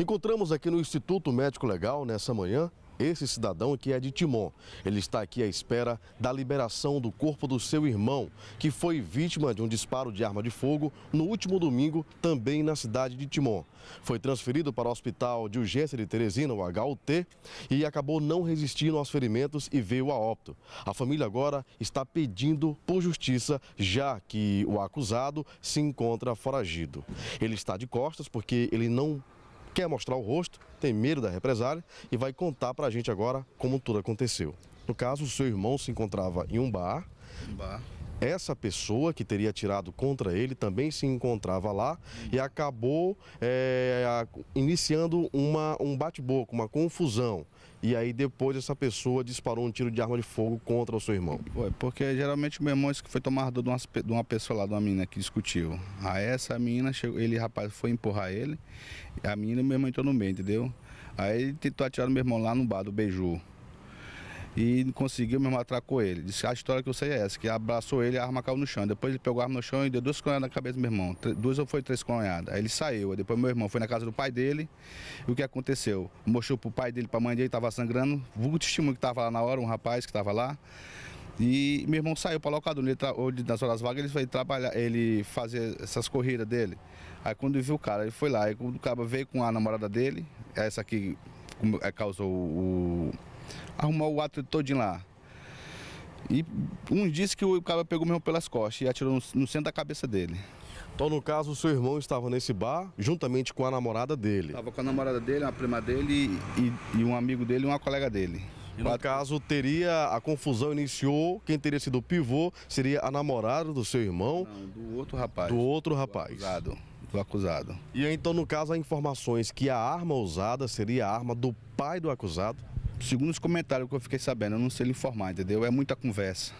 Encontramos aqui no Instituto Médico Legal, nessa manhã, esse cidadão que é de Timon. Ele está aqui à espera da liberação do corpo do seu irmão, que foi vítima de um disparo de arma de fogo no último domingo, também na cidade de Timon. Foi transferido para o Hospital de Urgência de Teresina, o HUT, e acabou não resistindo aos ferimentos e veio a óbito. A família agora está pedindo por justiça, já que o acusado se encontra foragido. Ele está de costas porque ele não quer mostrar o rosto, tem medo da represália e vai contar para a gente agora como tudo aconteceu. No caso, o seu irmão se encontrava em um bar. Um bar essa pessoa que teria atirado contra ele também se encontrava lá e acabou é, iniciando uma, um bate-boca, uma confusão. E aí depois essa pessoa disparou um tiro de arma de fogo contra o seu irmão. Foi, porque geralmente o meu irmão foi tomar dor de uma, de uma pessoa lá, de uma menina que discutiu. Aí essa menina, chegou, ele rapaz foi empurrar ele, a menina e meu irmão entrou no meio, entendeu? Aí ele tentou atirar no meu irmão lá no bar do Beiju e conseguiu mesmo atracou ele. Disse a história que eu sei é essa, que abraçou ele e a arma caiu no chão. Depois ele pegou a arma no chão e deu duas coronhadas na cabeça do meu irmão. duas ou foi três coronhadas. Aí ele saiu. Aí depois meu irmão foi na casa do pai dele e o que aconteceu? Mostrou pro pai dele, pra mãe dele, estava sangrando. Vulgo testemunho que estava lá na hora, um rapaz que estava lá. E meu irmão saiu para locadoria, onde nas horas vagas ele foi trabalhar, ele fazia essas corridas dele. Aí quando viu o cara, ele foi lá. Aí quando o cara veio com a namorada dele, essa que é, causou o, arrumar o ato todinho lá. E um disse que o cara pegou meu pelas costas e atirou no, no centro da cabeça dele. Então, no caso, o seu irmão estava nesse bar juntamente com a namorada dele? Estava com a namorada dele, uma prima dele e, e um amigo dele e uma colega dele. E no caso, teria a confusão iniciou, quem teria sido o pivô seria a namorada do seu irmão? Não, do outro rapaz. Do outro rapaz. Do acusado. Do acusado. E então, no caso, há informações que a arma usada seria a arma do pai do acusado? Segundo os comentários que eu fiquei sabendo, eu não sei lhe informar, entendeu? É muita conversa.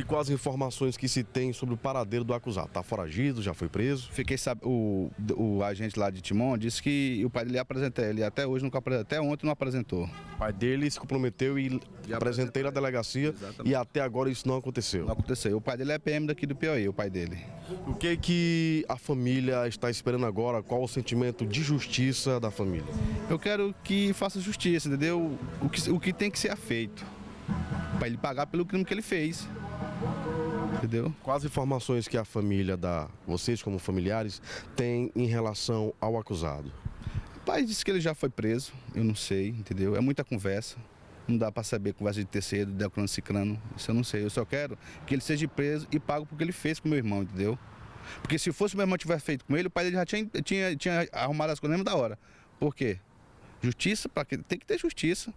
E quais as informações que se tem sobre o paradeiro do acusado? Está foragido, já foi preso? Fiquei sab... o, o agente lá de Timon disse que o pai dele apresentou, ele até hoje nunca até ontem não apresentou. O pai dele se comprometeu e apresentei na delegacia Exatamente. e até agora isso não aconteceu. Não aconteceu. O pai dele é PM daqui do Piauí, o pai dele. O que que a família está esperando agora? Qual o sentimento de justiça da família? Eu quero que faça justiça, entendeu? O que, o que tem que ser feito para ele pagar pelo crime que ele fez entendeu? Quais informações que a família dá, vocês como familiares, têm em relação ao acusado? O pai disse que ele já foi preso, eu não sei, entendeu? É muita conversa, não dá para saber conversa de terceiro, de declano, ciclano, isso eu não sei. Eu só quero que ele seja preso e pago porque ele fez com meu irmão, entendeu? Porque se fosse meu irmão tivesse feito com ele, o pai dele já tinha, tinha, tinha arrumado as coisas mesmo da hora. Por quê? Justiça, para que tem que ter justiça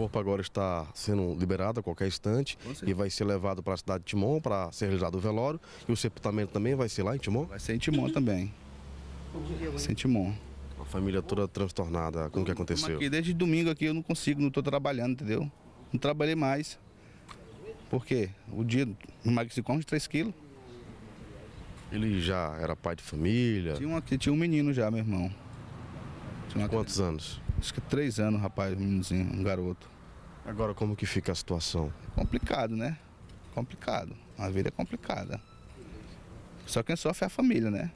corpo agora está sendo liberado a qualquer instante e vai ser levado para a cidade de Timon para ser realizado o velório. E o sepultamento também vai ser lá em Timon? Vai ser em Timon também. Sem em Timon. A família toda transtornada com o que aconteceu. Aqui, desde domingo aqui eu não consigo, não estou trabalhando, entendeu? Não trabalhei mais. Por quê? O dia come de 3 quilos. Ele já era pai de família? Tinha, uma, tinha um menino já, meu irmão. Tinha uma... Quantos anos? acho que três anos, rapaz, um meninozinho, um garoto. Agora como que fica a situação? Complicado, né? Complicado. A vida é complicada. Só quem sofre é a família, né?